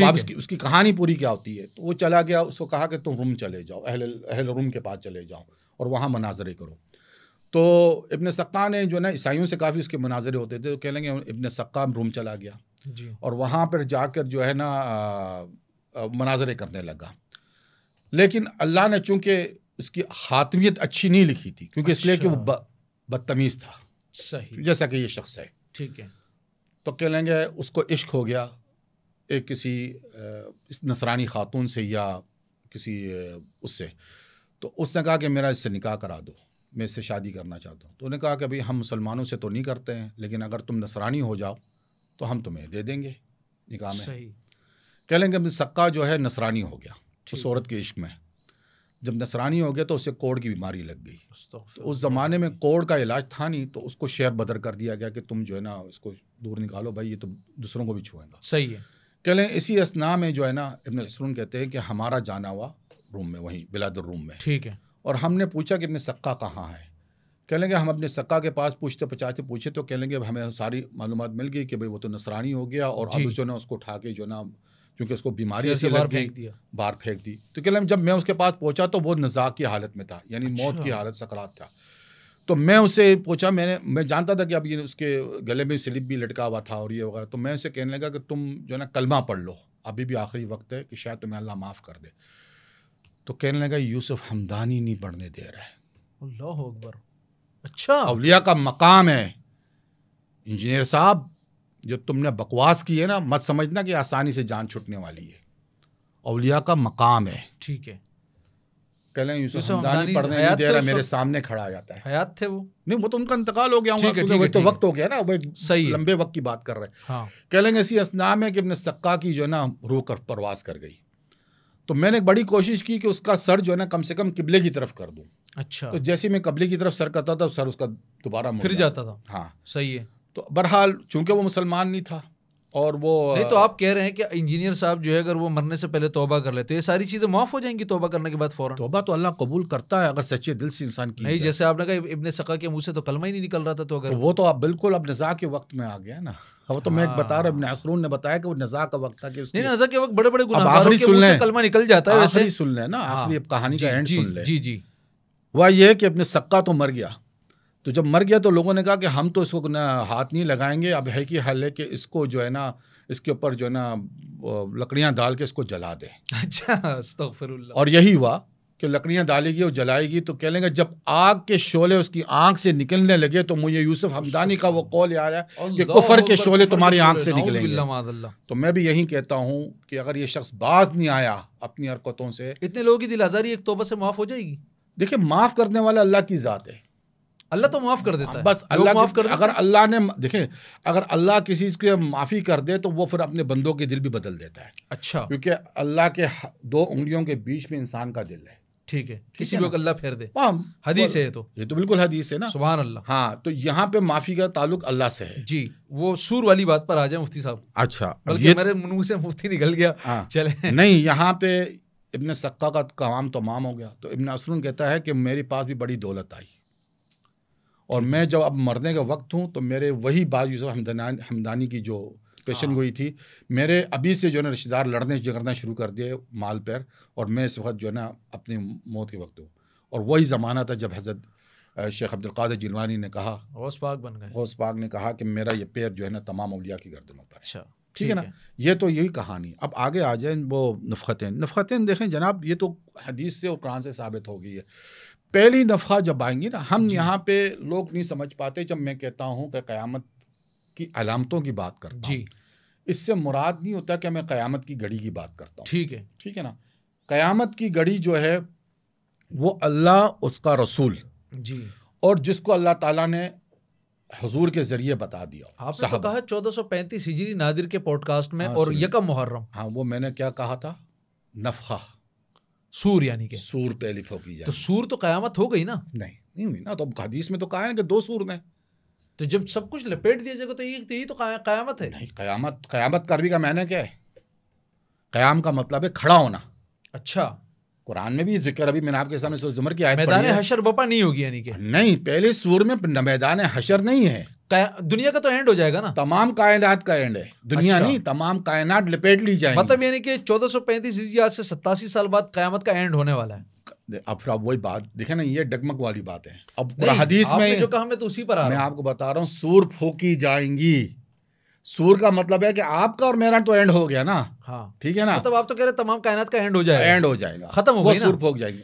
अब उसकी उसकी कहानी पूरी क्या होती है तो वो चला गया उसको कहा कि तुम रूम चले जाओ अहल अहल रूम के पास चले जाओ और वहाँ मनाजरे करो तो इबन सक्का ने जो ना ईसाइयों से काफ़ी उसके मनाजरे होते थे तो कह लेंगे इबन सक्का रूम चला गया जी। और वहाँ पर जाकर जो है ना मनाजरे करने लगा लेकिन अल्लाह ने चूँकि उसकी हातमियत अच्छी नहीं लिखी थी क्योंकि अच्छा। इसलिए कि वो अच्छा। बदतमीज़ था सही जैसा कि ये शख्स है ठीक है तो कह लेंगे उसको इश्क हो गया एक किसी नसरानी खातून से या किसी उससे तो उसने कहा कि मेरा इससे निकाह करा दो मैं इससे शादी करना चाहता हूँ तो उन्होंने कहा कि भाई हम मुसलमानों से तो नहीं करते हैं लेकिन अगर तुम नसरानी हो जाओ तो हम तुम्हें दे देंगे निकाह में कह लेंगे अब सक्का जो है नसरानी हो गया उस औरत के इश्क में जब नसरानी हो गया तो उसे कोड़ की बीमारी लग गई तो उस ज़माने में कोड़ का इलाज था नहीं तो उसको शेर बदर कर दिया गया कि तुम जो है ना इसको दूर निकालो भाई ये तो दूसरों को भी छुएगा सही है कहें इसी असना में जो है ना इबन सरून कहते हैं कि हमारा जाना हुआ रूम में वहीं बिलादुर रूम में ठीक है और हमने पूछा कि इबन सक्का कहाँ है कह लेंगे हम अपने सक्का के पास पूछते पचाते पूछे तो कह लेंगे हमें सारी मालूम मिल गई कि भाई वो तो नसरानी हो गया और अब जो ना उसको उठा के जो ना क्योंकि उसको बीमारी ऐसी बाहर फेंक दिया बाहर फेंक दी तो कह लें जब मैं उसके पास पहुंचा तो वो नजाक की हालत में था यानी अच्छा। मौत की हालत सकरात था तो मैं उसे पूछा मैंने मैं जानता था कि अब ये उसके गले में स्लिप भी लटका हुआ था और ये वगैरह तो मैं उसे कहने लगा कि तुम जो है ना कलमा पढ़ लो अभी भी आखिरी वक्त है कि शायद तुम्हें अल्लाह माफ़ कर दे तो कहने लगा यूसुफ हमदानी नहीं पढ़ने दे रहा है अल्लाह अकबर अच्छा अवलिया का मकाम है इंजीनियर साहब जो तुमने बकवास की है ना मत समझना कि आसानी से जान छुटने वाली है अवलिया का मकाम है ठीक है कहें यूसुफ हमदानी पढ़ने नहीं दे तो रहा मेरे सामने खड़ा आ जाता है हयात थे वो नहीं वो तो उनका इंतकाल हो गया ठीक है, तो ठीक है, तो वक्त हो गया ना वो सही लंबे वक्त की बात कर रहे हैं हाँ। कह लेंगे ऐसी असनाम है कि अपने सक्का की जो है ना रूह कर प्रवास कर गई तो मैंने एक बड़ी कोशिश की कि उसका सर जो है ना कम से कम किबले की तरफ कर दूँ अच्छा तो जैसे मैं कबले की तरफ सर करता था सर उसका दोबारा फिर जाता था हाँ सही है तो बहरहाल चूंकि वो मुसलमान नहीं था और वो नहीं तो आप कह रहे हैं कि इंजीनियर साहब जो है अगर वो मरने से पहले तौबा कर लेते ये सारी चीजें माफ हो जाएंगी तौबा करने के बाद फौरन तोबा तो अल्लाह कबूल करता है अगर सच्चे दिल से इंसान की नहीं जैसे आपने कहा इबन सका के मुंह से तो कलमा ही नहीं निकल रहा था तो अगर तो वो तो आप बिल्कुल अब नज़ा के वक्त में आ गया ना अब तो मैं मैं बता रहा हूँ असरून ने बताया कि वो नज़ा का वक्त था कि उसने नज़ा के वक्त बड़े बड़े गुनाहगारों के मुंह से कलमा निकल जाता है वैसे सुन ना आखिरी हाँ। कहानी का एंड सुन जी जी वह यह कि अपने सक्का तो मर गया तो जब मर गया तो लोगों ने कहा कि हम तो इसको ना हाथ नहीं लगाएंगे अब है कि हल है कि इसको जो है ना इसके ऊपर जो है ना लकड़ियाँ डाल के इसको जला दें अच्छा और यही हुआ कि लकड़ियाँ डालेगी और जलाएगी तो कह लेंगे जब आग के शोले उसकी आँख से निकलने लगे तो मुझे यूसुफ हमदानी का वो कौल आ रहा है कि कुफर के शोले तुम्हारी आँख से निकले तो मैं भी यही कहता हूँ कि अगर ये शख्स बाज नहीं आया अपनी हरकतों से इतने लोगों की दिल आज़ारी एक तोबा से माफ़ हो जाएगी देखिए माफ़ करने वाला अल्लाह की ज़ात है अल्लाह तो माफ कर देता है बस अल्लाह माफ कर अगर अल्लाह ने देखें अगर अल्लाह किसी को माफ़ी कर दे तो वो फिर अपने बंदों के दिल भी बदल देता है अच्छा क्योंकि अल्लाह के दो उंगलियों के बीच में इंसान का दिल है ठीक है किसी को अल्लाह फेर दे हाँ, हदीस है तो ये तो बिल्कुल हदीस है ना सुबह अल्लाह हाँ तो यहाँ पे माफी का ताल्लुक अल्लाह से है जी वो सूर वाली बात पर आ जाए मुफ्ती साहब अच्छा बल्कि मेरे मुंह से मुफ्ती निकल गया हाँ। चले नहीं यहाँ पे इबन सक्का का काम तमाम हो गया तो इबन असरून कहता है कि मेरे पास भी बड़ी दौलत आई और मैं जब अब मरने का वक्त हूँ तो मेरे वही बाज यूसुफ हमदान हमदानी की जो पेशन गोई हाँ। थी मेरे अभी से जो है ना रिश्तेदार लड़ने झगड़ना शुरू कर दिए माल पैर और मैं इस वक्त जो है ना अपनी मौत के वक्त हूँ और वही ज़माना था जब हज़रत शेख अब्दुल्कादर जिलवानी ने कहा गौस पाक बन गए गौस पाक ने कहा कि मेरा ये पैर जो है ना तमाम अलिया की गर्दनों पर अच्छा ठीक है ना ये तो यही कहानी अब आगे आ जाए वो नफ़तें नफ़तें देखें जनाब ये तो हदीस से और कुरान से साबित हो गई है पहली दफ़ा जब आएंगी ना हम यहाँ पे लोग नहीं समझ पाते जब मैं कहता हूँ कि क़यामत की अलामतों की बात करता जी इससे मुराद नहीं होता कि मैं क़यामत की घड़ी की बात करता हूँ ठीक है ठीक है ना क़यामत की घड़ी जो है वो अल्लाह उसका रसूल जी और जिसको अल्लाह ताला ने हजूर के जरिए बता दिया आप तो कहा चौदह सौ पैंतीस हिजरी नादिर के पॉडकास्ट में हाँ, और यकम मुहर्रम हाँ वो मैंने क्या कहा था नफा सूर यानी कि सूर पहली फौकी तो सूर तो कयामत हो गई ना नहीं नहीं ना तो अब हदीस में तो कहा है कि दो सूर ने तो जब सब कुछ लपेट दिया जाएगा तो यही तो यही तो कयामत है नहीं कयामत कयामत का अरबी का मैंने क्या है कयाम का मतलब है खड़ा होना अच्छा कुरान में भी जिक्र अभी मैंने आपके सामने जुमर की आयत मैदान हशर बपा नहीं होगी यानी कि नहीं पहले सूर में मैदान हशर नहीं है दुनिया का तो एंड हो जाएगा ना तमाम कायनात का एंड है दुनिया अच्छा। नहीं तमाम कायनात लिपेट ली जाए मतलब यानी कि चौदह सौ पैंतीस आज से सत्तासी साल बाद कयामत का एंड होने वाला है अब फिर आप वही बात देखे ना ये डगमग वाली बात है अब हदीस में जो कहा मैं तो उसी पर आ मैं आपको बता रहा हूँ सूर फूकी जाएंगी सूर का मतलब है कि आपका और मेरा तो एंड हो गया ना हाँ ठीक है ना मतलब आप तो कह रहे तमाम कायनात का एंड हो जाएगा एंड हो जाएगा खत्म हो गया सूर फूक जाएगी